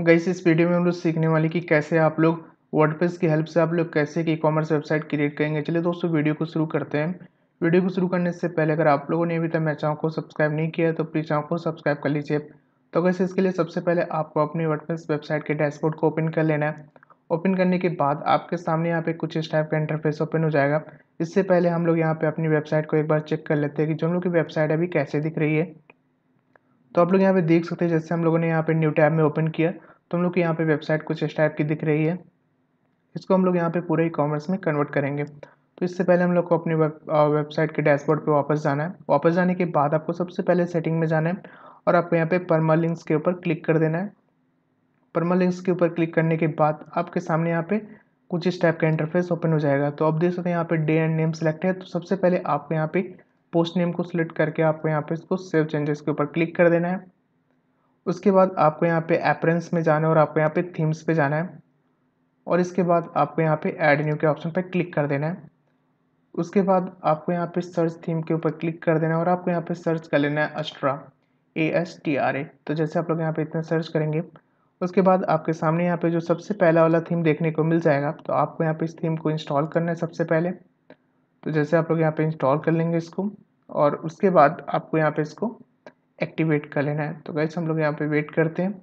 गई इस वीडियो में हम लोग सीखने वाले कि कैसे आप लोग वर्डप्रेस की हेल्प से आप लोग कैसे एक ई कॉमर्स वेबसाइट क्रिएट करेंगे चलिए दोस्तों वीडियो को शुरू करते हैं वीडियो को शुरू करने से पहले अगर आप लोगों ने अभी तक मेरे चैनल को सब्सक्राइब नहीं किया तो प्लीज़ चैनल को सब्सक्राइब कर लीजिए तो कैसे इसके लिए सबसे पहले आपको अपनी वर्डप्रेस वेबसाइट के डैशबोर्ड को ओपन कर लेना है ओपन करने के बाद आपके सामने यहाँ पे कुछ इस टाइप का इंटरफेस ओपन हो जाएगा इससे पहले हम लोग यहाँ पे अपनी वेबसाइट को एक बार चेक कर लेते हैं कि जो हम लोग की वेबसाइट अभी कैसे दिख रही है तो आप लोग यहाँ पे देख सकते हैं जैसे हम लोगों ने यहाँ पे न्यू टैब में ओपन किया तो हम लोग को यहाँ पे वेबसाइट कुछ इस टाइप की दिख रही है इसको हम लोग यहाँ पे पूरे ई कॉमर्स में कन्वर्ट करेंगे तो इससे पहले हम लोग को अपनी वेबसाइट के डैशबोर्ड पे वापस जाना है वापस जाने के बाद आपको सबसे पहले सेटिंग में जाना है और आपको यहाँ पे परमा लिंक्स के ऊपर क्लिक कर देना है परमा लिंक्स के ऊपर क्लिक करने के बाद आपके सामने यहाँ पे कुछ इस टाइप का इंटरफेस ओपन हो जाएगा तो आप देख सकते हैं यहाँ पे डे एंड नेम सेलेक्ट है तो सबसे पहले आपको यहाँ पे पोस्ट नेम को सिलेक्ट करके आपको यहाँ पे इसको सेव चेंजेस के ऊपर क्लिक कर देना है उसके बाद आपको यहाँ पे एपरेंस में जाना है और आपको यहाँ पे थीम्स पे जाना है और इसके बाद आपको यहाँ पे ऐड न्यू के ऑप्शन पर क्लिक कर देना है उसके बाद आपको यहाँ पे सर्च थीम के ऊपर क्लिक कर देना है और आपको यहाँ पे सर्च कर लेना है Astra A S T R A तो जैसे आप लोग यहाँ पे इतना सर्च करेंगे उसके बाद आपके सामने यहाँ पे जो सबसे पहला वाला थीम देखने को मिल जाएगा तो आपको यहाँ पे इस थीम को इंस्टॉल करना है सबसे पहले तो जैसे आप लोग यहाँ पे इंस्टॉल कर लेंगे इसको और उसके बाद आपको यहाँ पे इसको एक्टिवेट कर लेना है तो गैस हम लोग यहाँ पे वेट करते हैं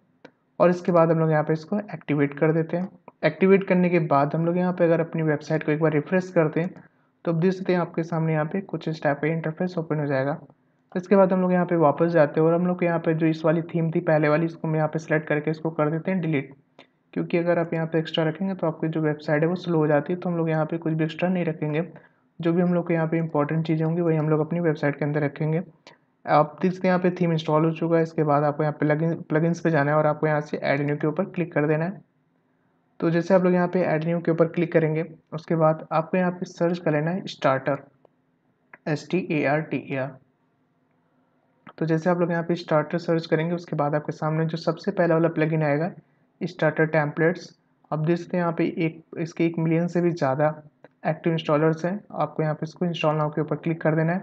और इसके बाद हम लोग यहाँ पे इसको एक्टिवेट कर देते हैं एक्टिवेट करने के बाद हम लोग यहाँ पे अगर अपनी वेबसाइट को एक बार रिफ्रेश करते हैं तो अब देख सकते हैं आपके सामने यहाँ पे कुछ इस टाइप का इंटरफेस ओपन हो जाएगा तो इसके बाद हम लोग यहाँ पे वापस जाते हैं और हम लोग यहाँ पे जो इस वाली थीम थी पहले वाली इसको हम यहाँ पे सेलेक्ट करके इसको कर देते हैं डिलीट क्योंकि अगर आप यहाँ पे एक्स्ट्रा रखेंगे तो आपकी जो वेबसाइट है वो स्लो हो जाती है तो हम लोग यहाँ पे कुछ भी एक्स्ट्रा नहीं रखेंगे जो भी हम लोग के यहाँ पे इंपॉर्टेंट चीज़ें होंगी वही हम लोग अपनी वेबसाइट के अंदर रखेंगे आप देख सकते हैं यहाँ पे थीम इंस्टॉल हो चुका है इसके बाद आपको यहाँ पे लगिन प्लगइन्स पे जाना है और आपको यहाँ से एड न्यू के ऊपर क्लिक कर देना है तो जैसे आप लोग यहाँ पे एड न्यू के ऊपर क्लिक करेंगे उसके बाद आपको यहाँ पे सर्च कर लेना है starter S T A R T A R तो जैसे आप लोग यहाँ पे स्टार्टर सर्च करेंगे उसके बाद आपके सामने जो सबसे पहला वाला प्लगइन आएगा स्टार्टर टैंपलेट्स आप देख सकते हैं यहाँ पे एक इसके एक मिलियन से भी ज़्यादा एक्टिव इंस्टॉलर्स हैं आपको यहाँ पे इसको इंस्टॉल नाउ के ऊपर क्लिक कर देना है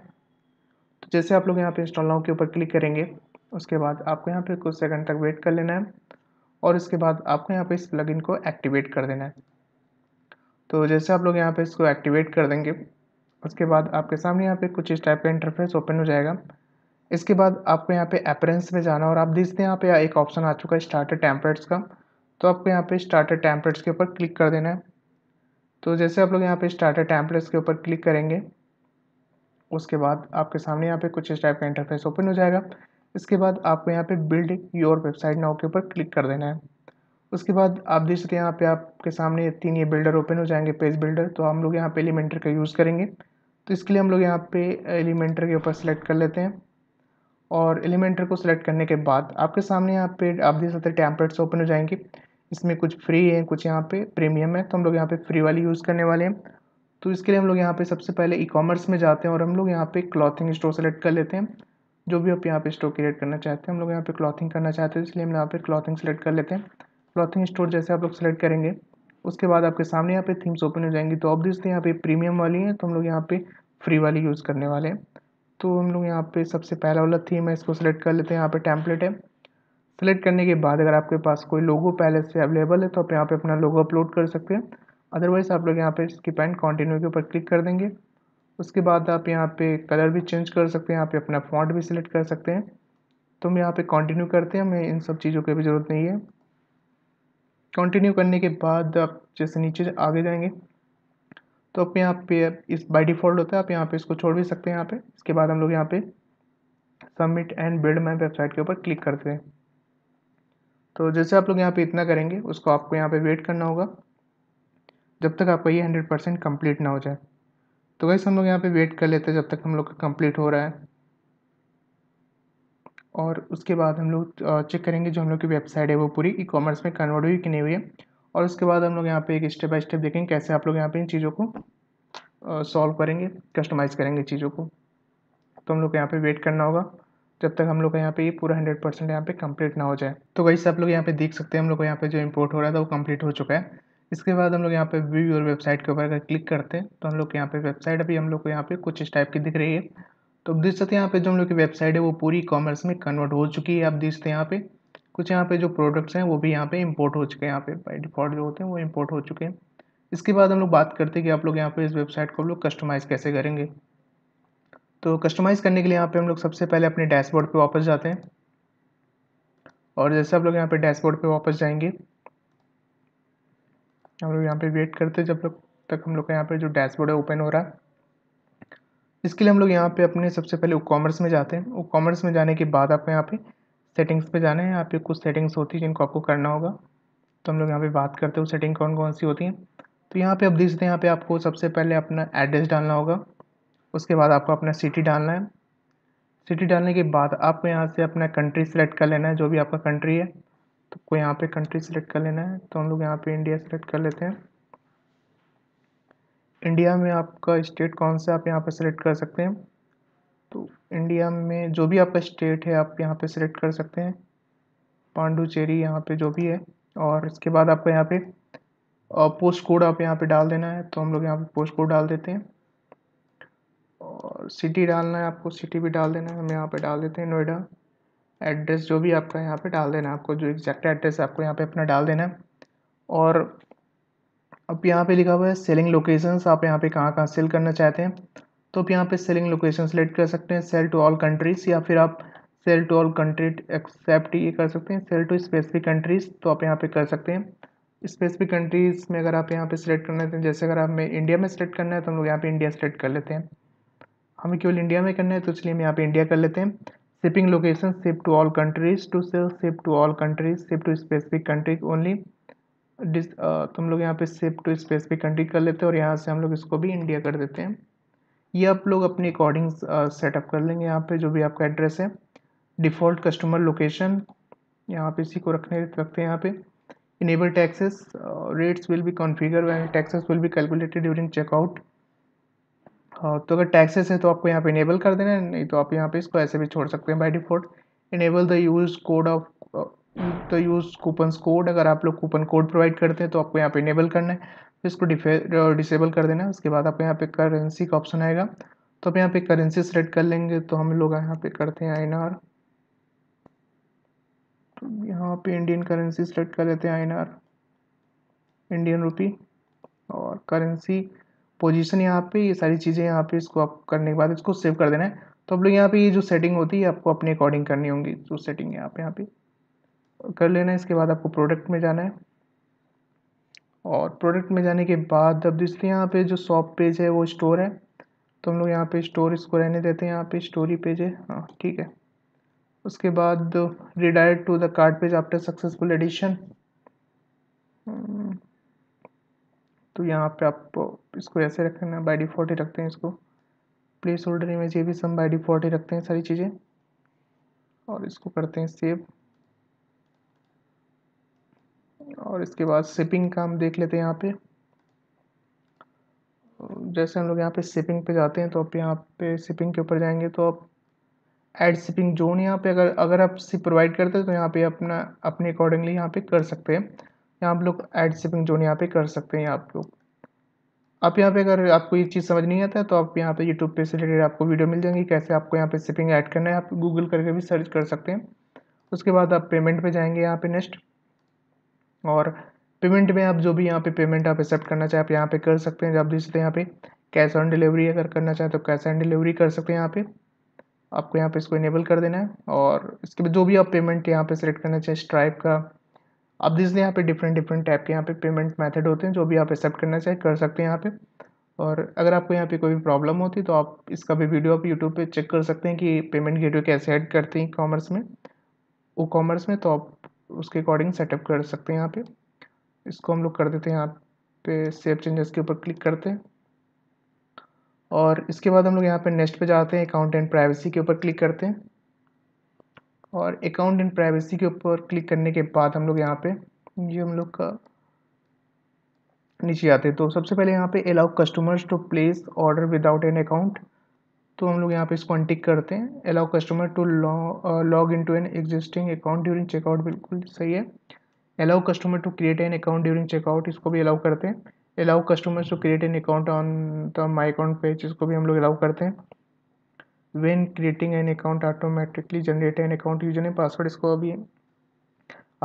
तो जैसे आप लोग यहाँ पे इंस्टॉल नाउ के ऊपर क्लिक करेंगे उसके बाद आपको यहाँ पे कुछ सेकंड तक वेट कर लेना है और इसके बाद आपको यहाँ पे इस प्लगइन को एक्टिवेट कर देना है तो जैसे आप लोग यहाँ पे इसको एक्टिवेट कर देंगे उसके बाद आपके सामने यहाँ पे कुछ इस टाइप का इंटरफेस ओपन हो जाएगा इसके बाद आपको यहाँ पे अपरेंस में जाना और आप देखते हैं यहाँ पे एक ऑप्शन आ चुका है स्टार्टर टैंपलेट्स का तो आपको यहाँ पे स्टार्टर टैंपलेट्स के ऊपर क्लिक कर देना है तो जैसे आप लोग यहाँ पे स्टार्टर टैंपलेट्स के ऊपर क्लिक करेंगे उसके बाद आपके सामने यहाँ पे कुछ इस टाइप का इंटरफेस ओपन हो जाएगा इसके बाद आपको यहाँ पे बिल्ड योर वेबसाइट नाउ के ऊपर क्लिक कर देना है उसके बाद आप देख सकते हैं यहाँ पे आपके सामने तीन ये बिल्डर ओपन हो जाएंगे पेज बिल्डर तो हम लोग यहाँ पे एलिमेंटर का यूज़ करेंगे तो इसके लिए हम लोग यहाँ पे एलिमेंटर के ऊपर सेलेक्ट कर लेते हैं और एलिमेंटर को सिलेक्ट करने के बाद आपके सामने यहाँ पे आप देख सकते हैं टैम्पलेट्स ओपन हो जाएंगे इसमें कुछ फ्री है कुछ यहाँ पे प्रीमियम है तो हम लोग यहाँ पे फ्री वाली यूज़ करने वाले हैं तो इसके लिए हम लोग यहाँ पे सबसे पहले ई कॉमर्स में जाते हैं और हम लोग यहाँ पे क्लॉथिंग स्टोर सेलेक्ट कर लेते हैं जो भी आप यहाँ पे स्टोर क्रिएट करना चाहते हैं हम लोग यहाँ पे क्लॉथिंग करना चाहते हैं इसलिए हम यहाँ पे क्लॉथिंग सेलेक्ट कर लेते हैं क्लॉथिंग स्टोर जैसे आप लोग सेलेक्ट करेंगे उसके बाद आपके सामने यहाँ पे थीम्स ओपन हो जाएंगी तो ऑब्वियसली यहाँ पे प्रीमियम वाली है तो हम लोग यहाँ पे फ्री वाली यूज़ करने वाले हैं तो हम लोग यहाँ पे सबसे पहला वाला थीम है इसको सेलेक्ट कर लेते हैं यहाँ पे टैंपलेट है सेलेक्ट करने के बाद अगर आपके पास कोई लोगो पहले से अवेलेबल है तो आप यहाँ पे अपना लोगो अपलोड कर सकते हैं अदरवाइज़ आप लोग यहाँ पे स्किप एंड कंटिन्यू के ऊपर क्लिक कर देंगे उसके बाद आप यहाँ पे कलर भी चेंज कर सकते हैं यहाँ पे अपना फॉन्ट भी सिलेक्ट कर सकते हैं तो हम यहाँ पे कंटिन्यू करते हैं हमें इन सब चीज़ों की भी ज़रूरत नहीं है कंटिन्यू करने के बाद आप जैसे नीचे आगे जाएंगे तो आप यहाँ पे इस बाय डिफ़ॉल्ट होता है आप यहाँ पे इसको छोड़ भी सकते हैं यहाँ पे इसके बाद हम लोग यहाँ पे submit and build my website के ऊपर क्लिक करते हैं तो जैसे आप लोग यहाँ पे इतना करेंगे उसको आपको यहाँ पे वेट करना होगा जब तक आपका ये हंड्रेड परसेंट कम्प्लीट ना हो जाए तो वैसे हम लोग यहाँ पे वेट कर लेते हैं जब तक हम लोग का कम्प्लीट हो रहा है और उसके बाद हम लोग चेक करेंगे जो हम लोग की वेबसाइट है वो पूरी ई कॉमर्स में कन्वर्ट हुई कि नहीं हुई है और उसके बाद हम लोग यहाँ पे एक स्टेप बाई स्टेप देखेंगे कैसे आप लोग यहाँ पर इन चीज़ों को सॉल्व करेंगे कस्टमाइज़ करेंगे चीज़ों को तो हम लोग को यहाँ पर वेट करना होगा जब तक हम लोग का यहाँ पे ये पूरा हंड्रेड परसेंट यहाँ पे कंप्लीट ना हो जाए तो वही से आप लोग यहाँ पे देख सकते हैं हम लोग यहाँ पे जो इम्पोर्ट हो रहा था वो कंप्लीट हो चुका है इसके बाद हम लोग यहाँ पे व्यू और वेबसाइट के ऊपर अगर क्लिक करते हैं तो हम लोग यहाँ पे वेबसाइट अभी हम लोग को यहाँ पे कुछ इस टाइप की दिख रही है तो अब देख सकते हैं यहाँ पे जो हम लोग की वेबसाइट है वो पूरी कॉमर्स में कन्वर्ट हो चुकी है आप देख सकते हैं यहाँ पे कुछ यहाँ पे जो प्रोडक्ट्स हैं वो भी यहाँ पे इम्पोर्ट हो चुके हैं यहाँ पे बाई डिफ़ॉल्ट जो होते हैं वो इम्पोर्ट हो चुके हैं इसके बाद हम लोग बात करते हैं कि आप लोग यहाँ पे इस वेबसाइट को हम लोग कस्टमाइज़ कैसे करेंगे तो कस्टमाइज़ करने के लिए यहाँ पे हम लोग सबसे पहले अपने डैशबोर्ड पे वापस जाते हैं और जैसे आप लोग यहाँ पे डैशबोर्ड पे वापस जाएंगे हम लोग यहाँ पे वेट करते जब लोग तक हम लोग का यहाँ पे जो डैशबोर्ड है ओपन हो रहा है इसके लिए हम लोग यहाँ पे अपने सबसे पहले कॉमर्स में जाते हैं कॉमर्स में जाने के बाद आपको यहाँ पर सेटिंग्स पर जाना है यहाँ पे कुछ सेटिंग्स होती है जिनको आपको करना होगा तो हम लोग यहाँ पर बात करते हैं सेटिंग कौन कौन सी होती हैं तो यहाँ पर आप देख सकते हैं यहाँ पर आपको सबसे पहले अपना एड्रेस डालना होगा उसके बाद आपको अपना सिटी डालना है सिटी डालने के बाद आपको यहाँ से अपना कंट्री सेलेक्ट कर लेना है जो भी आपका कंट्री है तो आपको यहाँ पे कंट्री सेलेक्ट कर लेना है तो हम लोग यहाँ पे इंडिया सेलेक्ट कर लेते हैं इंडिया में आपका स्टेट कौन सा आप यहाँ पर सेलेक्ट कर सकते हैं तो इंडिया में जो भी आपका स्टेट है आप यहाँ पे सेलेक्ट कर सकते हैं पांडुचेरी यहाँ पे जो भी है और इसके बाद आपको यहाँ पे पोस्ट कोड आप यहाँ पे डाल देना है तो हम लोग यहाँ पे पोस्ट कोड डाल देते हैं सिटी डालना है आपको सिटी भी डाल देना है हम यहाँ पे डाल देते हैं नोएडा एड्रेस जो भी आपका यहाँ पे डाल देना है आपको जो एग्जैक्ट एड्रेस आपको यहाँ पे अपना डाल देना है और अब यहाँ पे लिखा हुआ है सेलिंग लोकेशंस आप यहाँ पे कहाँ कहाँ सेल करना चाहते हैं तो आप यहाँ पर सेलिंग लोकेशन सेलेक्ट कर सकते हैं सेल टू ऑल कंट्रीज़ या फिर आप sell to all country except ये कर सकते हैं सेल टू स्पेसिफिक कंट्रीज़ तो आप यहाँ पर कर सकते हैं स्पेसिफिक कंट्रीज़ में अगर आप यहाँ पे सिलेक्ट करना चाहते हैं जैसे अगर आप में इंडिया में सेलेक्ट करना है तो हम लोग यहाँ पे इंडिया सेलेक्ट कर लेते हैं हमें केवल इंडिया में करना है तो इसलिए हम यहाँ पे इंडिया कर लेते हैं shipping location ship to all countries to sell ship to all countries ship to specific country only this तो हम लोग यहाँ पे शिप टू स्पेसिफिक कंट्री कर लेते हैं और यहाँ से हम लोग इसको भी इंडिया कर देते हैं ये आप लोग अपने अकॉर्डिंग सेटअप कर लेंगे यहाँ पे जो भी आपका एड्रेस है डिफ़ॉल्ट कस्टमर लोकेशन यहाँ पे इसी को रखने रखते हैं यहाँ पे enable taxes rates will be configure and taxes will be calculated during checkout हाँ तो अगर टैक्सेस हैं तो आपको यहाँ पे इनेबल कर देना है नहीं तो आप यहाँ पे इसको ऐसे भी छोड़ सकते हैं by default enable the use code of the use coupon code अगर आप लोग कूपन कोड प्रोवाइड करते हैं तो आपको यहाँ पे इनेबल करना है फिर तो इसको डिसेबल uh, कर देना है उसके बाद आपको यहाँ पे करेंसी का ऑप्शन आएगा तो आप यहाँ पे करेंसी सेलेक्ट कर लेंगे तो हम लोग यहाँ पे करते हैं आई तो यहाँ पे इंडियन करेंसी सेलेक्ट कर लेते हैं आई इंडियन रुपी और करेंसी पोजीशन यहाँ पे ये सारी चीज़ें यहाँ पे इसको आप करने के बाद इसको सेव कर देना है तो आप लोग यहाँ पे ये जो सेटिंग होती है आपको अपने अकॉर्डिंग करनी होंगी जो सेटिंग है आप यहाँ पे कर लेना है इसके बाद आपको प्रोडक्ट में जाना है और प्रोडक्ट में जाने के बाद अब दूसरे यहाँ पे जो शॉप पेज है वो स्टोर है तो हम लोग यहाँ पे स्टोर इसको रहने देते हैं यहाँ पे स्टोरी पेज है हाँ ठीक है उसके बाद redirect to the cart page after successful addition तो यहाँ पे आप इसको ऐसे रखना बाई डिफ़ॉल्ट ही रखते हैं इसको प्लेस होल्डर इमेज ये भी सम बाई डिफ़ॉल्ट ही रखते हैं सारी चीज़ें और इसको करते हैं सेव और इसके बाद सिपिंग का हम देख लेते हैं यहाँ पे जैसे हम लोग यहाँ पे सिपिंग पे जाते हैं तो आप यहाँ पे सिपिंग के ऊपर जाएंगे तो आप ऐड सिपिंग जोन यहाँ पे अगर अगर आप सिप प्रोवाइड करते हैं तो यहाँ पे अपना अपने अकॉर्डिंगली यहाँ पे कर सकते हैं यहाँ आप लोग ऐड शिपिंग जोन यहाँ पे कर सकते हैं आप लोग आप यहाँ पे अगर आपको ये चीज़ समझ नहीं आता है तो आप यहाँ पे यूट्यूब पे से रिलेटेड आपको वीडियो मिल जाएंगी कैसे आपको यहाँ पे शिपिंग ऐड करना है आप गूगल करके भी सर्च कर सकते हैं उसके बाद आप पेमेंट पे जाएंगे यहाँ पे नेक्स्ट और पेमेंट में आप जो भी यहाँ पे पेमेंट आप एक्सेप्ट करना चाहें आप यहाँ पे कर सकते हैं जब दूसरे यहाँ पे कैश ऑन डिलीवरी अगर करना चाहें तो कैश ऑन डिलीवरी कर सकते हैं यहाँ पे आपको यहाँ पे इसको इनेबल कर देना है और इसके बाद जो भी आप पेमेंट यहाँ पे सेलेक्ट करना चाहें स्ट्राइप का अब इसलिए यहाँ पे डिफरेंट डिफरेंट टाइप के यहाँ पे पेमेंट मेथड होते हैं जो भी आप एक्सेप्ट करना चाहिए कर सकते हैं यहाँ पे और अगर आपको यहाँ पे कोई भी प्रॉब्लम होती तो आप इसका भी वीडियो आप यूट्यूब पे चेक कर सकते हैं कि पेमेंट गेटवे कैसे ऐड करते हैं कॉमर्स में वो कॉमर्स में तो आप उसके अकॉर्डिंग सेटअप कर सकते हैं यहाँ पर इसको हम लोग कर देते हैं यहाँ पे सेफ चेंजेस के ऊपर क्लिक करते हैं और इसके बाद हम लोग यहाँ पर नेक्स्ट पर जाते हैं अकाउंट एंड प्राइवेसी के ऊपर क्लिक करते हैं और अकाउंट एंड प्राइवेसी के ऊपर क्लिक करने के बाद हम लोग यहाँ पे ये हम लोग का नीचे आते हैं तो सबसे पहले यहाँ पे allow customers to place order without an account तो हम लोग यहाँ पे इसको अनटिक करते हैं allow customer to log in to an existing account during checkout बिल्कुल सही है allow customer to create an account during checkout इसको भी अलाउ करते हैं allow customers to create an account on the my account page इसको भी हम लोग अलाउ करते हैं when creating an account automatically generate an account username password इसको अभी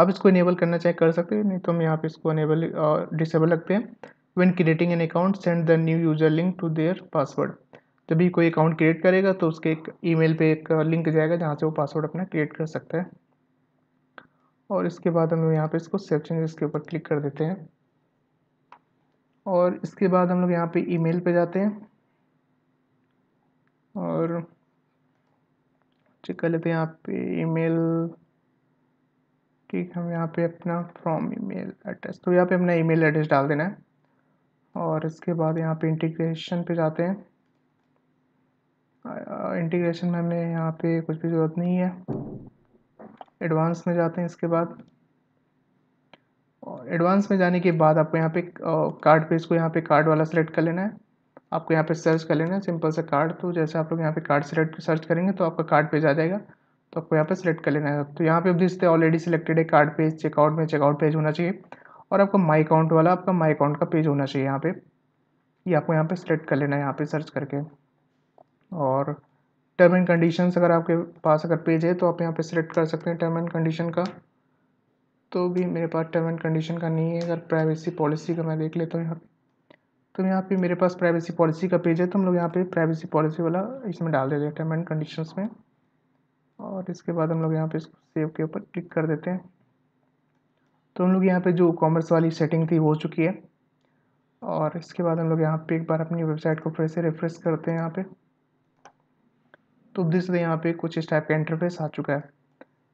आप इसको इनेबल करना चाहे कर सकते हैं नहीं तो हम यहाँ पे इसको इनेबल डिसेबल रखते हैं when creating an account send the new user link to their password जब भी कोई अकाउंट क्रिएट करेगा तो उसके एक ईमेल पे एक लिंक जाएगा जहाँ से वो पासवर्ड अपना क्रिएट कर सकता है और इसके बाद हम लोग यहाँ पे इसको सेव चेंजेस के ऊपर क्लिक कर देते हैं और इसके बाद हम लोग यहाँ पे ईमेल पे जाते हैं और चेक कर लेते हैं यहाँ पे ईमेल ठीक हम यहाँ पे अपना फ्रॉम ईमेल एड्रेस तो यहाँ पे अपना ईमेल एड्रेस डाल देना है और इसके बाद यहाँ पे इंटीग्रेशन पे जाते हैं इंटीग्रेशन में हमें यहाँ पे कुछ भी ज़रूरत नहीं है एडवांस में जाते हैं इसके बाद और एडवांस में जाने के बाद आपको यहाँ पे कार्ड पे इसको यहाँ पे कार्ड वाला सेलेक्ट कर लेना है आपको यहाँ पे सर्च कर लेना सिंपल सा कार्ड तो जैसे आप लोग यहाँ पे कार्ड सेलेक्ट सर्च करेंगे तो आपका कार्ड पेज आ जाएगा तो आपको यहाँ पे सेलेक्ट कर लेना है तो यहाँ पे देखते दिखते ऑलरेडी सिलेक्टेड है कार्ड पेज चेकआउट में चेकआउट पेज होना चाहिए और आपका माई अकाउंट वाला आपका माई अकाउंट का पेज होना चाहिए यहाँ पे ये आपको यहाँ पर सेलेक्ट कर लेना है यहाँ पर सर्च करके और टर्म एंड कंडीशन अगर आपके पास अगर पेज है तो आप यहाँ पर सिलेक्ट कर सकते हैं टर्म एंड कंडीशन का तो भी मेरे पास टर्म एंड कंडीशन का नहीं है अगर प्राइवेसी पॉलिसी का मैं देख लेता हूँ यहाँ तो यहाँ पे मेरे पास प्राइवेसी पॉलिसी का पेज है तो हम लोग यहाँ पे प्राइवेसी पॉलिसी वाला इसमें डाल देते हैं टर्म एंड कंडीशंस में और इसके बाद हम लोग यहाँ पे इसको सेव के ऊपर क्लिक कर देते हैं तो हम लोग यहाँ पे जो कॉमर्स वाली सेटिंग थी हो चुकी है और इसके बाद हम लोग यहाँ पे एक बार अपनी वेबसाइट को फिर से रिफ्रेश करते हैं यहाँ पे तो दिस यहाँ पे कुछ इस टाइप का इंटरफेस आ चुका है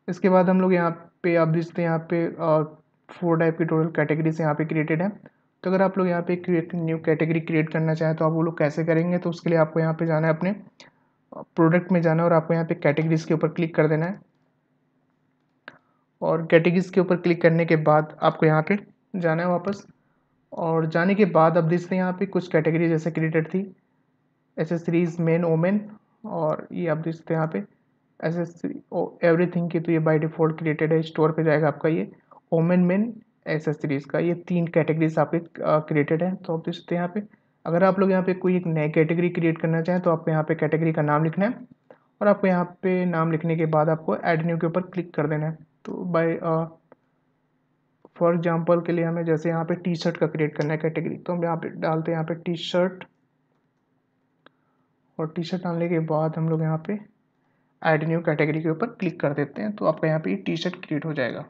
इसके बाद हम लोग यहाँ पे आप दिखते यहाँ पे फोर टाइप की टोटल कैटेगरीज यहाँ पे क्रिएटेड हैं तो अगर आप लोग यहाँ पे क्रिएट न्यू कैटेगरी क्रिएट करना चाहें तो आप वो लोग कैसे करेंगे तो उसके लिए आपको यहाँ पे जाना है अपने प्रोडक्ट में जाना है और आपको यहाँ पे कैटेगरीज के ऊपर क्लिक कर देना है और कैटेगरीज के ऊपर क्लिक करने के बाद आपको यहाँ पे जाना है वापस और जाने के बाद आप देख हैं यहाँ पे कुछ कैटेगरी जैसे क्रिएटेड थी एसेसरीज मेन ओमेन और ये आप देख सकते हैं यहाँ पे एसेसरी एवरीथिंग की तो ये बाय डिफ़ॉल्ट क्रिएटेड है स्टोर पे जाएगा आपका ये ओमेन मेन एसेसरीज़ का ये तीन कैटेगरीज आप क्रिएटेड है तो आप देख सकते हैं यहाँ पे अगर आप लोग यहाँ पे कोई एक नई कैटेगरी क्रिएट करना चाहें तो आपको यहाँ पे कैटेगरी का नाम लिखना है और आपको यहाँ पे नाम लिखने के बाद आपको एड न्यू के ऊपर क्लिक कर देना है तो बाय फॉर एग्जांपल के लिए हमें जैसे यहाँ पे टी शर्ट का क्रिएट करना है कैटेगरी तो हम यहाँ पे डालते हैं यहाँ पे टी शर्ट और टी शर्ट डालने के बाद हम लोग यहाँ पे एड न्यू कैटेगरी के ऊपर क्लिक कर देते हैं तो आपका यहाँ पे टी शर्ट क्रिएट हो जाएगा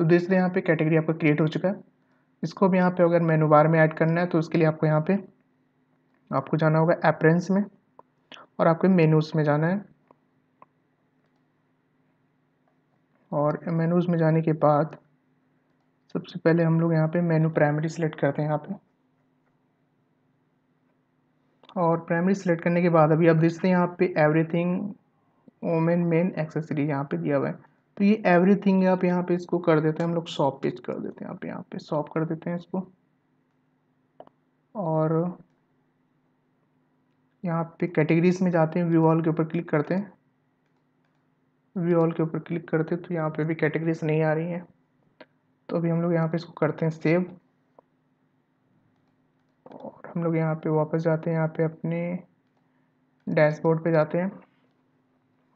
तो दूसरे तो यहाँ पे कैटेगरी आपका क्रिएट हो चुका है इसको भी यहाँ पे अगर मेनू बार में ऐड करना है तो उसके लिए आपको यहाँ पे आपको जाना होगा एपरेंस में और आपको मेनूज़ में जाना है और मेनूज़ में जाने के बाद सबसे पहले हम लोग यहाँ पे मेनू प्राइमरी सेलेक्ट करते हैं यहाँ पे और प्राइमरी सेलेक्ट करने के बाद अभी आप देखते हैं यहाँ पे एवरीथिंग वोमेन मेन एक्सेसरी यहाँ पे दिया हुआ है तो ये एवरीथिंग आप यहाँ पे इसको कर देते हैं हम लोग सॉप पेज कर देते हैं आप यहाँ पे सॉप कर देते हैं इसको और यहाँ पे कैटेगरीज में जाते हैं व्यू ऑल के ऊपर क्लिक करते हैं व्यू ऑल के ऊपर क्लिक करते हैं तो यहाँ पे भी कैटेगरीज नहीं आ रही हैं तो अभी हम लोग यहाँ पे इसको करते हैं सेव और हम लोग यहाँ पे वापस जाते हैं यहाँ पे अपने डैशबोर्ड पे जाते हैं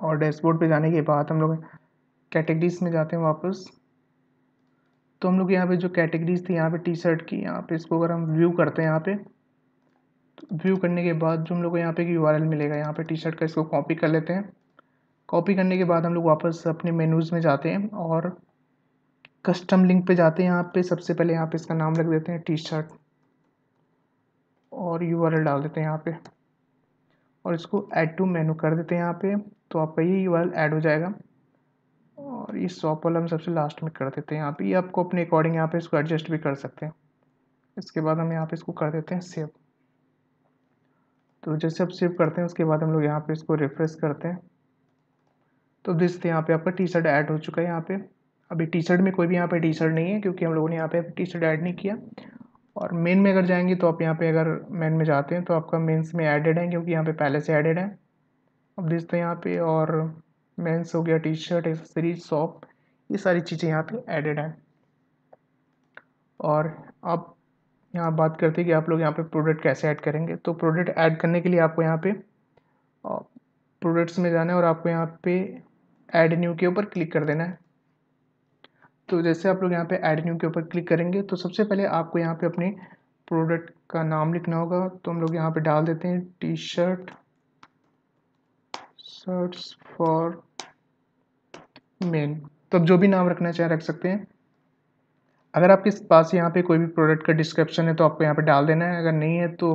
और डैशबोर्ड पे जाने के बाद हम लोग कैटेगरीज में जाते हैं वापस तो हम लोग यहाँ पे जो कैटेगरीज थी यहाँ पे टी शर्ट की यहाँ पे इसको अगर हम व्यू करते हैं यहाँ पे तो व्यू करने के बाद जो हम लोग को यहाँ पे यू आर मिलेगा यहाँ पे टी शर्ट का इसको कॉपी कर लेते हैं कॉपी करने के बाद हम लोग वापस अपने मेनूज़ में जाते हैं और कस्टम लिंक पे जाते हैं यहाँ पे सबसे पहले यहाँ पे इसका नाम रख देते हैं टी शर्ट और यू डाल देते हैं यहाँ पे और इसको ऐड टू मेनू कर देते हैं यहाँ पे तो आपका ये यू ऐड हो जाएगा और ये शॉप वाला हम सबसे लास्ट में कर देते हैं यहाँ पे ये आपको अपने अकॉर्डिंग यहाँ पे इसको एडजस्ट भी कर सकते हैं इसके बाद हम यहाँ पे इसको कर देते हैं सेव तो जैसे आप सेव करते हैं उसके बाद हम लोग यहाँ पे इसको रिफ्रेश करते हैं तो दिखते यहाँ पे आपका टी शर्ट ऐड हो चुका है यहाँ पे अभी टी शर्ट में कोई भी यहाँ पे टी शर्ट नहीं है क्योंकि हम लोगों ने यहाँ पे टी शर्ट ऐड नहीं किया और मेन में अगर जाएंगे तो आप यहाँ पे अगर मेन में जाते हैं तो आपका मेन्स में एडेड है क्योंकि यहाँ पे पहले से एडेड है अब दिखते हैं यहाँ पे और मेंस हो गया टी शर्ट एक्सेसरीज शॉप ये सारी चीज़ें यहाँ पे एडेड हैं और आप यहाँ बात करते हैं कि आप लोग यहाँ पे प्रोडक्ट कैसे ऐड करेंगे तो प्रोडक्ट ऐड करने के लिए आपको यहाँ पे प्रोडक्ट्स में जाना है और आपको यहाँ पे ऐड न्यू के ऊपर क्लिक कर देना है तो जैसे आप लोग यहाँ पे ऐड न्यू के ऊपर क्लिक करेंगे तो सबसे पहले आपको यहाँ पे अपने प्रोडक्ट का नाम लिखना होगा तो हम लोग यहाँ पे डाल देते हैं T shirt search for men तो आप जो भी नाम रखना चाहें रख सकते हैं अगर आपके पास यहाँ पे कोई भी प्रोडक्ट का डिस्क्रिप्शन है तो आपको यहाँ पे डाल देना है अगर नहीं है तो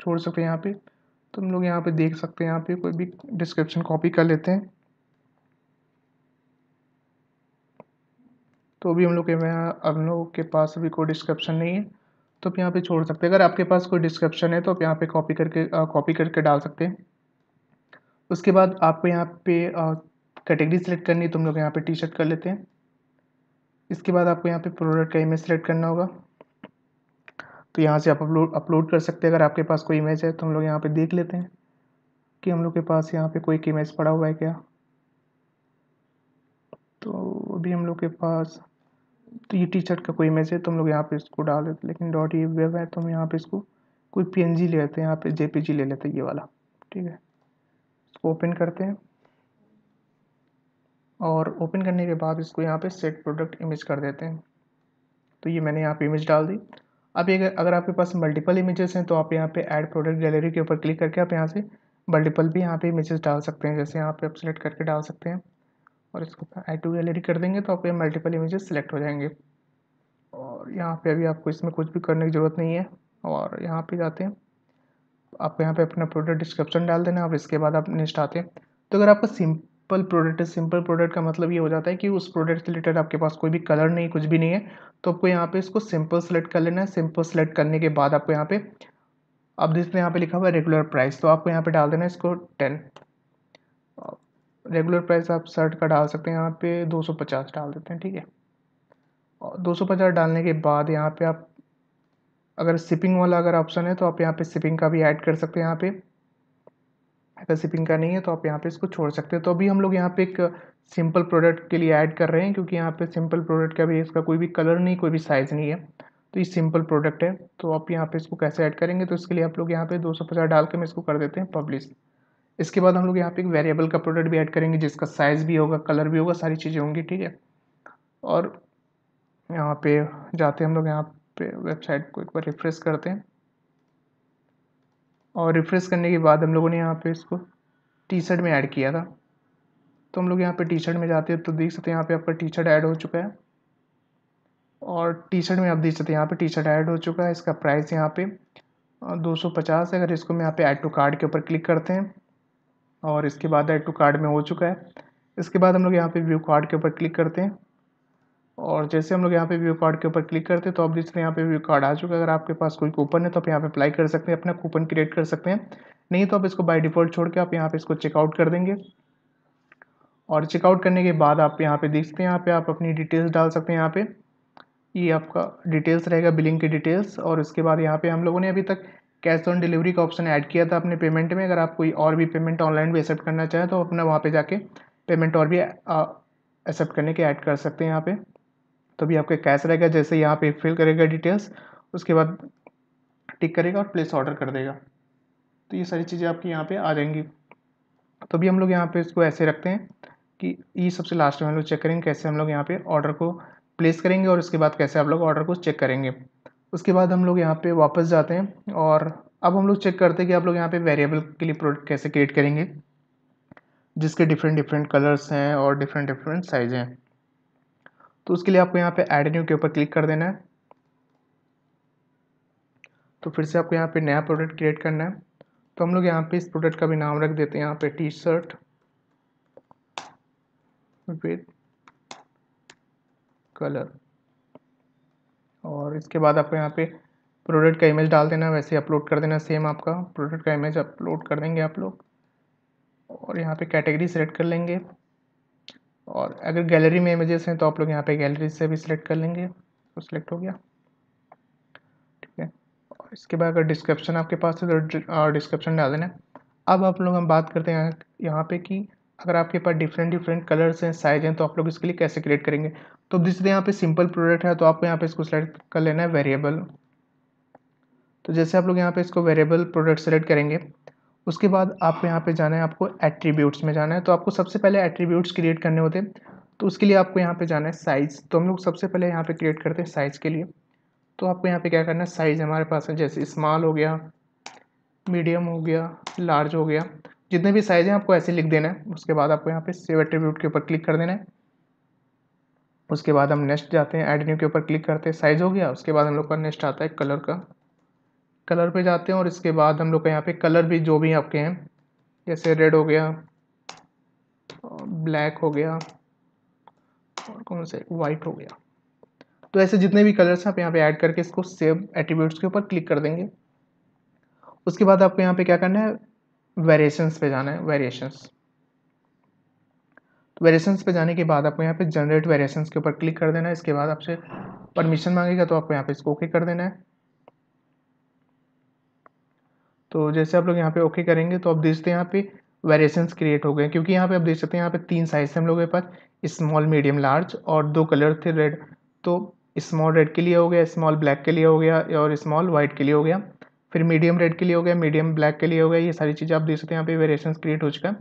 छोड़ सकते हैं यहाँ पे तो हम लोग यहाँ पे देख सकते हैं यहाँ पे कोई भी डिस्क्रिप्शन कॉपी कर लेते हैं तो अभी हम लोग के हम लोग के पास अभी कोई डिस्क्रिप्शन नहीं है तो आप यहाँ पे छोड़ सकते हैं अगर आपके पास कोई डिस्क्रिप्शन है तो आप यहाँ पे कॉपी करके कॉपी करके डाल सकते हैं उसके बाद आपको यहाँ पे कैटेगरी सेलेक्ट करनी है तो हम लोग यहाँ पे टी शर्ट कर लेते हैं इसके बाद आपको यहाँ पे प्रोडक्ट का इमेज सेलेक्ट करना होगा तो यहाँ से आप अपलोड अपलोड कर सकते हैं अगर आपके पास कोई इमेज है तो हम लोग यहाँ पे देख लेते हैं कि हम लोग के पास यहाँ पे कोई इमेज पड़ा हुआ है क्या तो अभी हम लोग के पास तो ये टी शर्ट का कोई इमेज है तो हम लोग यहाँ पे इसको डाल देते लेकिन डॉट ये वेब है तो हम यहाँ पे इसको कोई पी ले लेते हैं यहाँ पे जे ले लेते हैं ये वाला ठीक है ओपन करते हैं और ओपन करने के बाद इसको यहाँ पे सेट प्रोडक्ट इमेज कर देते हैं तो ये मैंने यहाँ पे इमेज डाल दी अब ये अगर आपके पास मल्टीपल इमेजेस हैं तो आप यहाँ पे ऐड प्रोडक्ट गैलरी के ऊपर क्लिक करके आप यहाँ से मल्टीपल भी यहाँ पे इमेजेस डाल सकते हैं जैसे यहाँ पे आप सेलेक्ट करके डाल सकते हैं और इसको ऐड टू गैलरी कर देंगे तो आपके मल्टीपल इमेजेस सेलेक्ट हो जाएंगे और यहाँ पर अभी आपको इसमें कुछ भी करने की ज़रूरत नहीं है और यहाँ पर जाते हैं आप यहाँ पे अपना प्रोडक्ट डिस्क्रिप्शन डाल देना और इसके बाद आप नेक्स्ट आते हैं तो अगर आपका सिंपल प्रोडक्ट है सिंपल प्रोडक्ट का मतलब ये हो जाता है कि उस प्रोडक्ट से रिलेटेड आपके पास कोई भी कलर नहीं कुछ भी नहीं है तो आपको यहाँ पे इसको सिंपल सेलेक्ट कर लेना है सिंपल सेलेक्ट करने के बाद आपको यहाँ पे अब जिसने यहाँ पे लिखा हुआ है रेगुलर प्राइस तो आपको यहाँ पे डाल देना है इसको टेन रेगुलर प्राइस आप शर्ट का डाल सकते हैं यहाँ पे पचास डाल देते हैं ठीक है और पचास डालने के बाद यहाँ पे आप अगर सिपिंग वाला अगर ऑप्शन है तो आप यहाँ पे सिपिंग का भी ऐड कर सकते हैं यहाँ पे अगर सिपिंग का नहीं है तो आप यहाँ पे इसको छोड़ सकते हैं तो अभी हम लोग यहाँ पे एक सिंपल प्रोडक्ट के लिए ऐड कर रहे हैं क्योंकि यहाँ पे सिंपल प्रोडक्ट का भी इसका कोई भी कलर नहीं कोई भी साइज़ नहीं है तो ये सिंपल प्रोडक्ट है तो आप यहाँ पे इसको कैसे ऐड करेंगे तो इसके लिए आप लोग यहाँ पे दो डाल के मैं इसको कर देते हैं पब्लिश इसके बाद हम लोग यहाँ पे एक वेरिएबल का प्रोडक्ट भी ऐड करेंगे जिसका साइज़ भी होगा कलर भी होगा सारी चीज़ें होंगी ठीक है और यहाँ पे जाते हम लोग यहाँ वेबसाइट को एक बार रिफ्रेश करते हैं और रिफ्रेश करने के बाद हम लोगों ने यहाँ पे इसको टी शर्ट में ऐड किया था तो हम लोग यहाँ पे टी शर्ट में जाते हैं तो देख सकते हैं यहाँ पे आपका टी शर्ट ऐड हो चुका है और टी शर्ट में आप देख सकते हैं यहाँ पे टी शर्ट ऐड हो चुका है इसका प्राइस यहाँ पे पचास है अगर इसको हम यहाँ पे ऐड टू कार्ड के ऊपर क्लिक करते हैं और इसके बाद ऐड टू कार्ड में हो चुका है इसके बाद हम लोग यहाँ पे व्यू कार्ड के ऊपर क्लिक करते हैं और जैसे हम लोग यहाँ पे व्यू कार्ड के ऊपर क्लिक करते हैं तो आप देख सकते हैं यहाँ पे व्यू कार्ड आ चुका है अगर आपके पास कोई कूपन है तो आप यहाँ पे अप्लाई कर सकते हैं अपना कूपन क्रिएट कर सकते हैं नहीं तो आप इसको बाय डिफ़ॉल्ट छोड़ के आप यहाँ पे इसको चेकआउट कर देंगे और चेकआउट करने के बाद आप यहाँ पे देख सकते हैं यहाँ पे आप अपनी डिटेल्स डाल सकते हैं यहाँ पे ये आपका डिटेल्स रहेगा बिलिंग की डिटेल्स और उसके बाद यहाँ पे हम लोगों ने अभी तक कैश ऑन डिलीवरी का ऑप्शन ऐड किया था अपने पेमेंट में अगर आप कोई और भी पेमेंट ऑनलाइन भी एक्सेप्ट करना चाहें तो अपना वहाँ पर जाके पेमेंट और भी एक्सेप्ट करने के ऐड कर सकते हैं यहाँ पर तो अभी आपका कैश रहेगा जैसे यहाँ पे फिल करेगा डिटेल्स उसके बाद टिक करेगा और प्लेस ऑर्डर कर देगा तो ये सारी चीज़ें आपकी यहाँ पे आ जाएंगी तो अभी हम लोग यहाँ पे इसको ऐसे रखते हैं कि ये सबसे लास्ट में हम लोग चेक करेंगे कैसे हम लोग यहाँ पे ऑर्डर को प्लेस करेंगे और उसके बाद कैसे आप लोग ऑर्डर को चेक करेंगे उसके बाद हम लोग यहाँ पे वापस जाते हैं और अब हम लोग चेक करते हैं कि आप लोग यहाँ पे वेरिएबल के लिए प्रोडक्ट कैसे क्रिएट करेंगे जिसके डिफरेंट डिफरेंट कलर्स हैं और डिफरेंट डिफरेंट साइज़ हैं तो उसके लिए आपको यहाँ पे ऐड न्यू के ऊपर क्लिक कर देना है तो फिर से आपको यहाँ पे नया प्रोडक्ट क्रिएट करना है तो हम लोग यहाँ पे इस प्रोडक्ट का भी नाम रख देते हैं यहाँ पे टी शर्ट विद कलर और इसके बाद आपको यहाँ पे प्रोडक्ट का इमेज डाल देना वैसे अपलोड कर देना सेम आपका प्रोडक्ट का इमेज अपलोड कर देंगे आप लोग और यहाँ पे कैटेगरी सेलेक्ट कर लेंगे और अगर गैलरी में इमेजेस हैं तो आप लोग यहाँ पे गैलरी से भी सिलेक्ट कर लेंगे तो सिलेक्ट हो गया ठीक है और इसके बाद अगर डिस्क्रिप्शन आपके पास है तो डिस्क्रिप्शन डाल देना अब आप लोग हम बात करते हैं यहाँ पे कि अगर आपके पास डिफरेंट डिफरेंट कलर्स हैं साइज हैं तो आप लोग इसके लिए कैसे क्रिएट करेंगे तो जिस यहाँ पे सिंपल प्रोडक्ट है तो आपको यहाँ पे इसको सिलेक्ट कर लेना है वेरिएबल तो जैसे आप लोग यहाँ पे इसको वेरिएबल प्रोडक्ट सेलेक्ट करेंगे उसके बाद आपको यहाँ पे जाना है आपको एट्रीब्यूट्स में जाना है तो आपको सबसे पहले एट्रीब्यूट्स क्रिएट करने होते हैं तो उसके लिए आपको यहाँ पे जाना है साइज़ तो हम लोग सबसे पहले यहाँ पे क्रिएट करते हैं साइज़ के लिए तो आपको यहाँ पे क्या करना है साइज़ हमारे पास है जैसे स्मॉल हो गया मीडियम हो गया लार्ज हो गया जितने भी साइज़ हैं आपको ऐसे लिख देना है उसके बाद आपको यहाँ पे सेव एट्रीब्यूट के ऊपर क्लिक कर देना है उसके बाद हम नेक्स्ट जाते हैं एड न्यू के ऊपर क्लिक करते हैं साइज़ हो गया उसके बाद हम लोग का नेक्स्ट आता है कलर का कलर पे जाते हैं और इसके बाद हम लोग का यहाँ पे कलर भी जो भी आपके हैं जैसे रेड हो गया ब्लैक हो गया और कौन से वाइट हो गया तो ऐसे जितने भी कलर्स हैं आप यहाँ पे ऐड करके इसको सेव एटीब्यूट्स के ऊपर क्लिक कर देंगे उसके बाद आपको यहाँ पे क्या करना है वेरिएशंस पे जाना है वेरिएशंस तो वेरिएशंस पे जाने के बाद आपको यहाँ पे जनरेट वेरिएशंस के ऊपर क्लिक कर देना है इसके बाद आपसे परमिशन मांगेगा तो आपको यहाँ पे इसको ओके कर देना है तो जैसे आप लोग यहाँ पे ओके करेंगे तो आप देख सकते हैं यहाँ पे वेरिएशंस क्रिएट हो गए क्योंकि यहाँ पे आप देख सकते हैं यहाँ पे तीन साइज थे हम लोगों के पास स्मॉल मीडियम लार्ज और दो कलर थे रेड तो स्मॉल रेड के लिए हो गया स्मॉल ब्लैक के लिए हो गया और स्मॉल वाइट के लिए हो गया फिर मीडियम रेड के लिए हो गया मीडियम ब्लैक के लिए हो गया ये सारी चीज़ें आप देख सकते हैं यहाँ पे वेरिएशन क्रिएट हो चुका है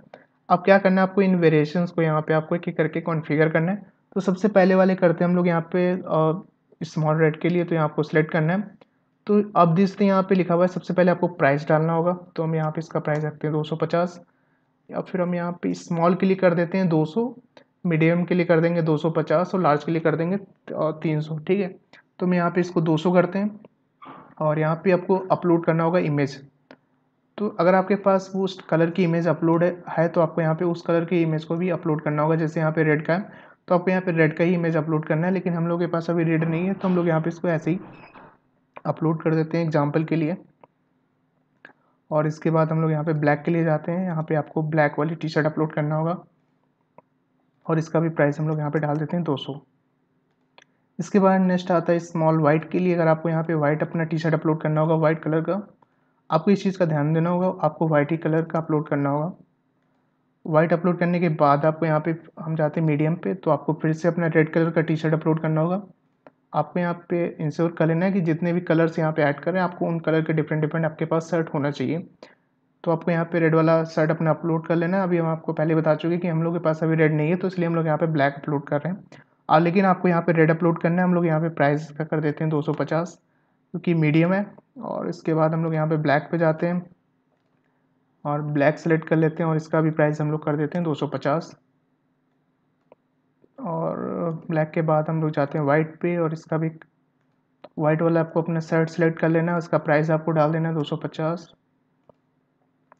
अब क्या करना है आपको इन वेरिएशन को यहाँ पे आपको एक एक करके कॉन्फ़िगर करना है तो सबसे पहले वाले करते हैं हम लोग यहाँ पे स्मॉल रेड के लिए तो यहाँ आपको सेलेक्ट करना है तो अब दिसते यहाँ पे लिखा हुआ है सबसे पहले आपको प्राइस डालना होगा तो हम यहाँ पे इसका प्राइस रखते हैं 250 या फिर हम यहाँ पे स्मॉल के लिए कर देते हैं 200 मीडियम के लिए कर देंगे 250 और लार्ज के लिए कर देंगे और 300 ठीक है तो हम यहाँ पे इसको 200 करते हैं और यहाँ पे आपको अपलोड करना होगा इमेज तो अगर आपके पास वो उस कलर की इमेज अपलोड है, तो आपको यहाँ पर उस कलर की इमेज को भी अपलोड करना होगा जैसे यहाँ पर रेड का है तो आपको यहाँ पर रेड का ही इमेज अपलोड करना है लेकिन हम लोग के पास अभी रेड नहीं है तो हम लोग यहाँ पर इसको ऐसे ही अपलोड कर देते हैं एग्जाम्पल के लिए और इसके बाद हम लोग यहाँ पे ब्लैक के लिए जाते हैं यहाँ पे आपको ब्लैक वाली टी शर्ट अपलोड करना होगा और इसका भी प्राइस हम लोग यहाँ पे डाल देते हैं 200 इसके बाद नेक्स्ट आता है स्मॉल वाइट के लिए अगर आपको यहाँ पे वाइट अपना टी शर्ट अपलोड करना होगा वाइट कलर का आपको इस चीज़ का ध्यान देना होगा आपको वाइट ही कलर का अपलोड करना होगा वाइट अपलोड करने के बाद आपको यहाँ पर हम जाते हैं मीडियम पर तो आपको फिर से अपना रेड कलर का टी शर्ट अपलोड करना होगा आप में यहाँ पे इंश्योर कर लेना है कि जितने भी कलर्स यहाँ पे ऐड करें आपको उन कलर के डिफरेंट डिफरेंट आपके पास शर्ट होना चाहिए तो आपको यहाँ पे रेड वाला शर्ट अपना अपलोड कर लेना है अभी हम आपको पहले बता चुके कि हम लोग के पास अभी रेड नहीं है तो इसलिए हम लोग यहाँ पर ब्लैक अपलोड कर रहे हैं और लेकिन आपको यहाँ पर रेड अपलोड करना है हम लोग यहाँ पर प्राइस का कर देते हैं दो क्योंकि मीडियम है और इसके बाद हम लोग यहाँ पर ब्लैक पर जाते हैं और ब्लैक सेलेक्ट कर लेते हैं और इसका भी प्राइस हम लोग कर देते हैं दो और ब्लैक के बाद हम लोग जाते हैं वाइट पे और इसका भी वाइट वाला आपको अपना शर्ट सेलेक्ट कर लेना है उसका प्राइस आपको डाल देना है दो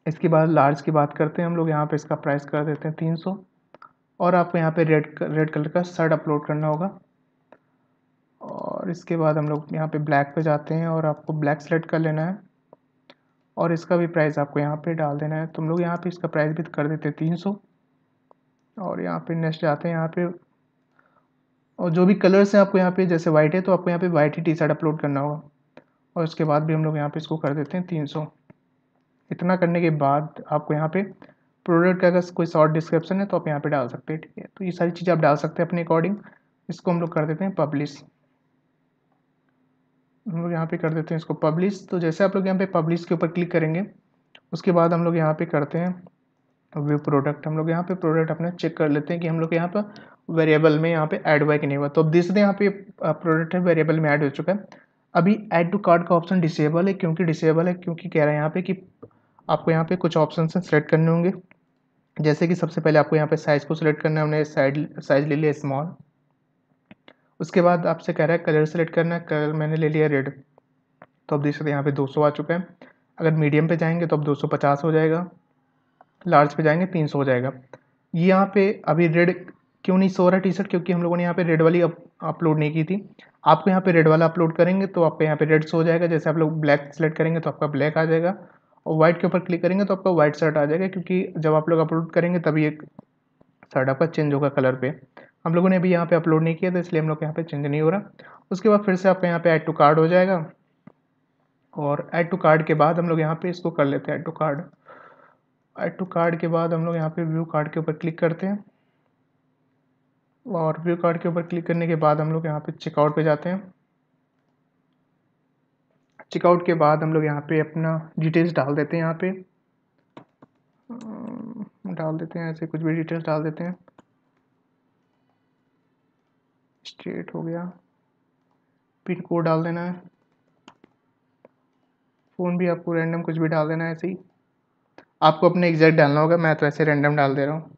इसके बाद लार्ज की बात करते हैं हम लोग यहाँ पे इसका प्राइस कर देते हैं 300 और आपको यहाँ पे रेड रेड कलर का शर्ट अपलोड करना होगा और इसके बाद हम लोग यहाँ पे ब्लैक पे जाते हैं और आपको ब्लैक सेलेक्ट कर लेना है और इसका भी प्राइस आपको यहाँ पे डाल देना है तुम तो लोग यहाँ पे इसका प्राइस भी कर देते हैं तीन सौ और यहाँ पे नेक्स्ट जाते हैं यहाँ पे और जो भी कलर्स हैं आपको यहाँ पे जैसे वाइट है तो आपको यहाँ पे वाइट ही टी शर्ट अपलोड करना होगा और उसके बाद भी हम लोग यहाँ पे इसको कर देते हैं 300 इतना करने के बाद आपको यहाँ पे प्रोडक्ट का अगर कोई शॉर्ट डिस्क्रिप्शन है तो आप यहाँ पे डाल सकते हैं ठीक है तो ये सारी चीज़ें आप डाल सकते हैं अपने अकॉर्डिंग इसको हम लोग कर देते हैं पब्लिश हम लोग यहाँ पर कर देते हैं इसको पब्लिश तो जैसे आप लोग यहाँ पर पब्लिश के ऊपर क्लिक करेंगे उसके बाद हम लोग यहाँ पर करते हैं व्यू प्रोडक्ट हम लोग यहाँ पर प्रोडक्ट अपना चेक कर लेते हैं कि हम लोग यहाँ पर वेरिएबल में यहाँ पे ऐड हुआ कि नहीं हुआ तो अब दिस दे यहाँ पे प्रोडक्ट uh, है वेरिएबल में ऐड हो चुका है अभी ऐड टू कार्ड का ऑप्शन डिसेबल है क्योंकि डिसेबल है क्योंकि कह रहा है यहाँ पे कि आपको यहाँ पे कुछ ऑप्शन सेलेक्ट करने होंगे जैसे कि सबसे पहले आपको यहाँ पे साइज़ को सिलेक्ट करना है हमने साइड साइज़ ले लिया स्मॉल उसके बाद आपसे कह रहा है कलर सेलेक्ट करना है कलर मैंने ले लिया रेड तो अब देख सकते यहाँ पे सौ आ चुका है अगर मीडियम पे जाएंगे तो अब पचास हो जाएगा लार्ज पे जाएंगे सौ हो जाएगा ये यहाँ पे अभी रेड क्यों नहीं सो रहा टी शर्ट क्योंकि हम लोगों ने यहाँ पे रेड वाली अपलोड नहीं की थी आपको यहाँ पे रेड वाला अपलोड करेंगे तो आपका यहाँ पे रेड सो जाएगा जैसे आप लोग ब्लैक सेलेक्ट करेंगे तो आपका ब्लैक आ जाएगा और वाइट के ऊपर क्लिक करेंगे तो आपका वाइट शर्ट आ जाएगा क्योंकि जब आप लोग अपलोड करेंगे तभी एक शर्ट आपका चेंज होगा कलर पर हम लोगों ने अभी यहाँ पर अपलोड नहीं किया था इसलिए हम लोग यहाँ पर चेंज नहीं हो रहा उसके बाद फिर से आपका यहाँ पर ऐड टू कार्ड हो जाएगा और ऐड टू कार्ड के बाद हम लोग यहाँ पर इसको कर लेते हैं add to card add to card के बाद हम लोग यहाँ पर व्यू कार्ड के ऊपर क्लिक करते हैं और व्यू कार्ड के ऊपर क्लिक करने के बाद हम लोग यहाँ पे चेकआउट पे जाते हैं चेकआउट के बाद हम लोग यहाँ पे अपना डिटेल्स डाल देते हैं यहाँ पे डाल देते हैं ऐसे कुछ भी डिटेल्स डाल देते हैं स्टेट हो गया पिन कोड डाल देना है फ़ोन भी आपको रैंडम कुछ भी डाल देना है ऐसे ही आपको अपने एग्जैक्ट डालना होगा मैं तो ऐसे रैंडम डाल दे रहा हूँ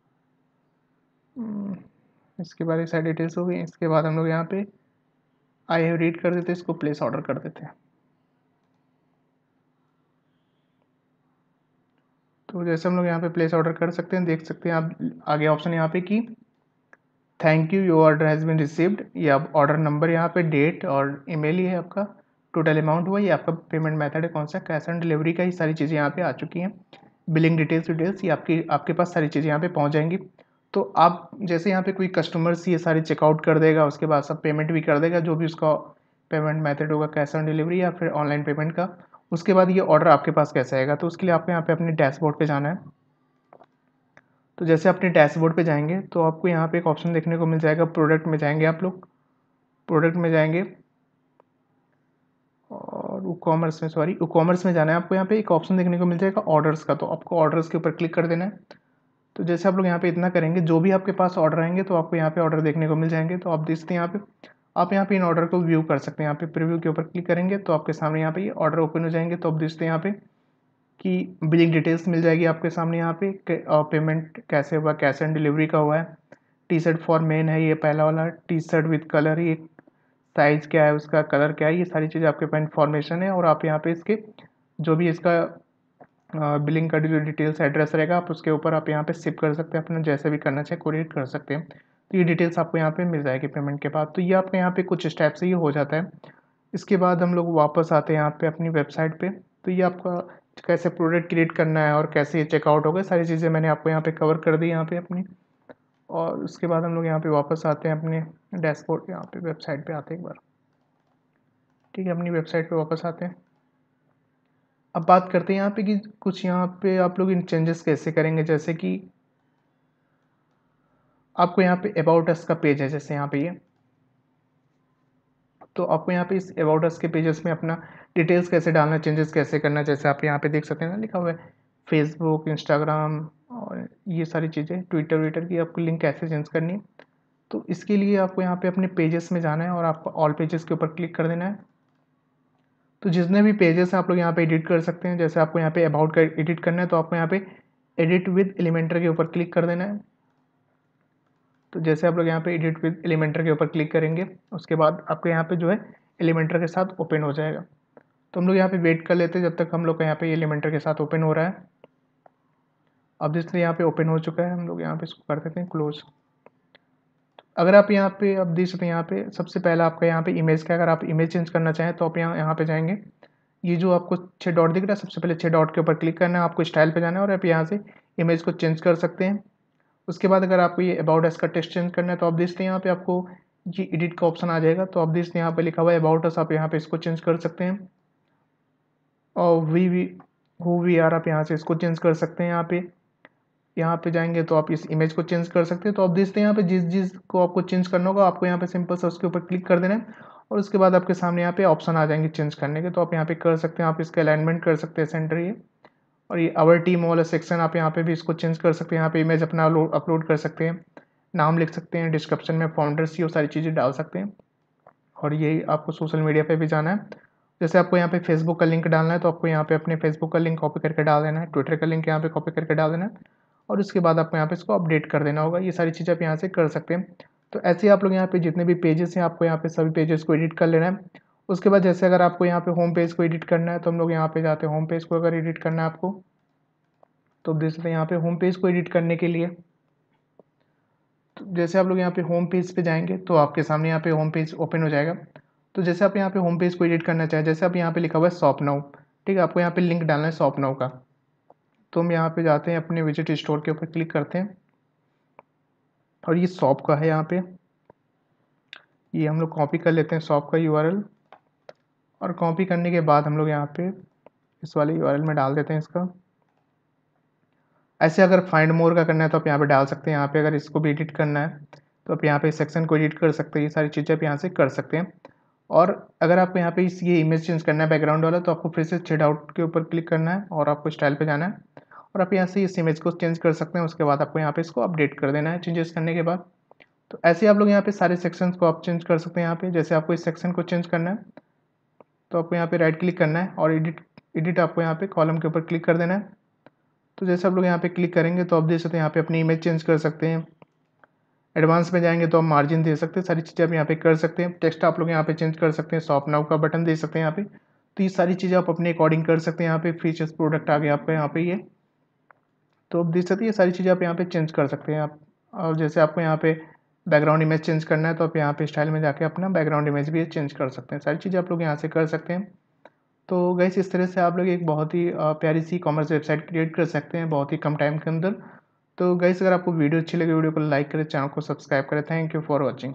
इसके बारे में सारी डिटेल्स हो गई इसके बाद हम लोग यहाँ पे आई हैव रीड कर देते हैं इसको प्लेस ऑर्डर कर देते हैं तो जैसे हम लोग यहाँ पे प्लेस ऑर्डर कर सकते हैं देख सकते हैं आप आगे ऑप्शन यहाँ पे कि thank you your order has been received ये आप ऑर्डर नंबर यहाँ पे डेट और ईमेल ही है आपका टोटल अमाउंट हुआ ये आपका पेमेंट मेथड है कौन सा कैश ऑन डिलीवरी का ये सारी चीज़ें यहाँ पे आ चुकी हैं बिलिंग डिटेल्स डिटेल्स ये आपकी आपके पास सारी चीज़ें यहाँ पे पहुँच जाएंगी तो आप जैसे यहाँ पे कोई कस्टमर्स ये सारे चेकआउट कर देगा उसके बाद सब पेमेंट भी कर देगा जो भी उसका पेमेंट मेथड होगा कैश ऑन डिलीवरी या फिर ऑनलाइन पेमेंट का उसके बाद ये ऑर्डर आपके पास कैसे आएगा तो उसके लिए आपको यहाँ पे अपने डैशबोर्ड पे जाना है तो जैसे अपने डैशबोर्ड पे जाएंगे तो आपको यहाँ पे एक ऑप्शन देखने को मिल जाएगा प्रोडक्ट में जाएंगे आप लोग प्रोडक्ट में जाएंगे और ई कॉमर्स में सॉरी ई कॉमर्स में जाना है आपको यहाँ पे एक ऑप्शन देखने को मिल जाएगा ऑर्डर्स का तो आपको ऑर्डर्स के ऊपर क्लिक कर देना है तो जैसे आप लोग यहाँ पे इतना करेंगे जो भी आपके पास ऑर्डर आएंगे तो आपको यहाँ पे ऑर्डर देखने को मिल जाएंगे तो आप सकते हैं यहाँ पे आप यहाँ पे इन ऑर्डर को व्यू कर सकते हैं यहाँ पे प्रीव्यू के ऊपर क्लिक करेंगे तो आपके सामने यहाँ पे ऑर्डर ओपन हो जाएंगे तो आप सकते हैं यहाँ पे कि बिलिंग डिटेल्स मिल जाएगी आपके सामने यहाँ पे पेमेंट कैसे हुआ कैश ऑन डिलीवरी का हुआ है टी शर्ट फॉर मेन है ये पहला वाला टी शर्ट विथ कलर ये साइज़ क्या है उसका कलर क्या है ये सारी चीज़ें आपके पास इन्फॉर्मेशन है और आप यहाँ पे इसके जो भी इसका बिलिंग का जो डिटेल्स एड्रेस रहेगा आप उसके ऊपर आप यहाँ पे सिप कर सकते हैं अपना जैसे भी करना चाहे कोरिएट कर सकते हैं तो ये डिटेल्स आपको यहाँ पे मिल जाएगी पेमेंट के बाद तो ये आपके यहाँ पे कुछ स्टेप से ये हो जाता है इसके बाद हम लोग वापस आते हैं यहाँ पे अपनी वेबसाइट पे तो ये आपका कैसे प्रोडक्ट क्रिएट करना है और कैसे ये चेकआउट होगा सारी चीज़ें मैंने आपको यहाँ पर कवर कर दी यहाँ पर अपनी और उसके बाद हम लोग यहाँ पर वापस आते हैं अपने डैशबोर्ड यहाँ पर वेबसाइट पर आते हैं एक बार ठीक है अपनी वेबसाइट पर वापस आते हैं अब बात करते हैं यहाँ पे कि कुछ यहाँ पे आप लोग इन चेंजेस कैसे करेंगे जैसे कि आपको यहाँ पे अबाउट अस का पेज है जैसे यहाँ पे ये तो आपको यहाँ पे इस अबाउट अस के पेजेस में अपना डिटेल्स कैसे डालना चेंजेस कैसे करना जैसे आप यहाँ पे देख सकते हैं ना लिखा हुआ है फेसबुक इंस्टाग्राम और ये सारी चीज़ें ट्विटर व्विटर की आपको लिंक कैसे चेंज करनी है तो इसके लिए आपको यहाँ पे अपने पेजेस में जाना है और आपको ऑल पेजेस के ऊपर क्लिक कर देना है तो जितने भी पेजेस हैं आप लोग यहाँ पे एडिट कर सकते हैं जैसे आपको यहाँ पे अबाउट का एडिट करना है तो आपको यहाँ पे एडिट विद एलिमेंटर के ऊपर क्लिक कर देना है तो जैसे आप लोग यहाँ पे एडिट विद एलिमेंटर के ऊपर क्लिक करेंगे उसके बाद आपके यहाँ पे जो है एलिमेंटर के साथ ओपन हो जाएगा तो हम लोग यहाँ पे वेट कर लेते हैं जब तक हम लोग का यहाँ पे एलिमेंटर के साथ ओपन हो रहा है अब जिसने यहाँ पे ओपन हो चुका है हम लोग यहाँ पे इसको कर देते हैं क्लोज़ अगर आप यहाँ पे आप देख सकते हैं यहाँ पे सबसे पहला आपका यहाँ पे इमेज का अगर आप इमेज चेंज करना चाहें तो आप यहाँ यहाँ पे जाएंगे ये जो आपको छः डॉट दिख रहा है सबसे पहले छः डॉट के ऊपर क्लिक करना है आपको स्टाइल पे जाना है और आप यहाँ से इमेज को चेंज कर सकते हैं उसके बाद अगर आपको ये अबाउट एस का टेस्ट चेंज करना है तो आप देखते हैं यहाँ पे आपको ये एडिट का ऑप्शन आ जाएगा तो आप देखते हैं यहाँ पर लिखा हुआ है अबाउट एस आप यहाँ पर इसको चेंज कर सकते हैं और we we who we are आप यहाँ से इसको चेंज कर सकते हैं यहाँ पर यहाँ पे जाएंगे तो आप इस इमेज को चेंज कर सकते हैं तो आप देखते हैं यहाँ पे जिस जिस को आपको चेंज करना होगा आपको यहाँ पे सिंपल सा उसके ऊपर क्लिक कर देना है और उसके बाद आपके सामने यहाँ पे ऑप्शन आ जाएंगे चेंज करने के तो आप यहाँ पे कर सकते हैं आप इसका अलाइनमेंट कर सकते हैं सेंटर ये और ये अवर टीम वाला सेक्शन आप यहाँ पे भी इसको चेंज कर सकते हैं यहाँ पे इमेज अपना अपलोड कर सकते हैं नाम लिख सकते हैं डिस्क्रिप्शन में फाउंडर्स ये सारी चीज़ें डाल सकते हैं और ये आपको सोशल मीडिया पर भी जाना है जैसे आपको यहाँ पे फेसबुक का लिंक डालना है तो आपको यहाँ पे अपने फेसबुक का लिंक कॉपी करके डाल देना है ट्विटर का लिंक यहाँ पे कॉपी करके डाल देना है और उसके बाद आपको यहाँ पे इसको अपडेट कर देना होगा ये सारी चीज़ें आप यहाँ से कर सकते हैं तो ऐसे ही आप लोग यहाँ पे जितने भी पेजेस हैं आपको यहाँ पे सभी पेजेस को एडिट कर लेना है उसके बाद जैसे अगर आपको यहाँ पे होम पेज को एडिट करना है तो हम लोग यहाँ पे जाते हैं होम पेज को अगर एडिट करना है आपको तो देख सकते हैं यहाँ पे होम पेज को एडिट करने के लिए तो जैसे आप लोग यहाँ पे होम पेज पे जाएंगे तो आपके सामने यहाँ पे होम पेज ओपन हो जाएगा तो जैसे आप यहाँ पे होम पेज को एडिट करना चाहें जैसे आप यहाँ पे लिखा हुआ है सॉप नाउ ठीक है आपको यहाँ पे लिंक डालना है सॉप नाउ का तो हम यहाँ पे जाते हैं अपने विजिट स्टोर के ऊपर क्लिक करते हैं और ये शॉप का है यहाँ पे ये हम लोग कॉपी कर लेते हैं शॉप का यू और कॉपी करने के बाद हम लोग यहाँ पे इस वाले यू में डाल देते हैं इसका ऐसे अगर फाइंड मोर का करना है तो आप यहाँ पे डाल सकते हैं यहाँ पे अगर इसको भी एडिट करना है तो आप यहाँ पे सेक्शन को एडिट कर सकते हैं ये सारी चीज़ें आप यहाँ से कर सकते हैं और अगर आपको यहाँ पे इस ये इमेज चेंज करना है बैकग्राउंड वाला तो आपको फिर से छेड आउट के ऊपर क्लिक करना है और आपको स्टाइल पे जाना है और आप यहाँ से इस इमेज को चेंज कर सकते हैं उसके बाद आपको यहाँ पे इसको अपडेट कर देना है चेंजेस करने के बाद तो ऐसे आप लोग यहाँ पे सारे सेक्शंस को आप चेंज कर सकते हैं यहाँ पे जैसे आपको इस सेक्शन को चेंज करना है तो आपको यहाँ पे राइट क्लिक करना है और एडिट एडिट आपको यहाँ पे कॉलम के ऊपर क्लिक कर देना है तो जैसे आप लोग यहाँ पे क्लिक करेंगे तो आप देख सकते हैं यहाँ पे अपनी इमेज चेंज कर सकते हैं एडवांस में जाएंगे तो आप मार्जिन दे सकते हैं सारी चीज़ें आप यहाँ पे कर सकते हैं टेक्स्ट आप लोग यहाँ पे चेंज कर सकते हैं सॉप नाउ का बटन दे सकते हैं यहाँ पे तो ये सारी चीज़ें आप अपने अकॉर्डिंग कर सकते हैं यहाँ पे फीचर्स प्रोडक्ट आ गए आपका यहाँ पे ये तो आप देख सकते ये सारी चीज़ें आप यहाँ पे चेंज कर सकते हैं आप और जैसे आपको यहाँ पे बैकग्राउंड इमेज चेंज करना है तो आप यहाँ पे स्टाइल में जाके अपना बैकग्राउंड इमेज भी चेंज कर सकते हैं सारी चीज़ें आप लोग यहाँ से कर सकते हैं तो गैस इस तरह से आप लोग एक बहुत ही प्यारी सी कॉमर्स वेबसाइट क्रिएट कर सकते हैं बहुत ही कम टाइम के अंदर तो गैस अगर आपको वीडियो अच्छी लगे वीडियो को लाइक करें चैनल को सब्सक्राइब करें थैंक यू फॉर वॉचिंग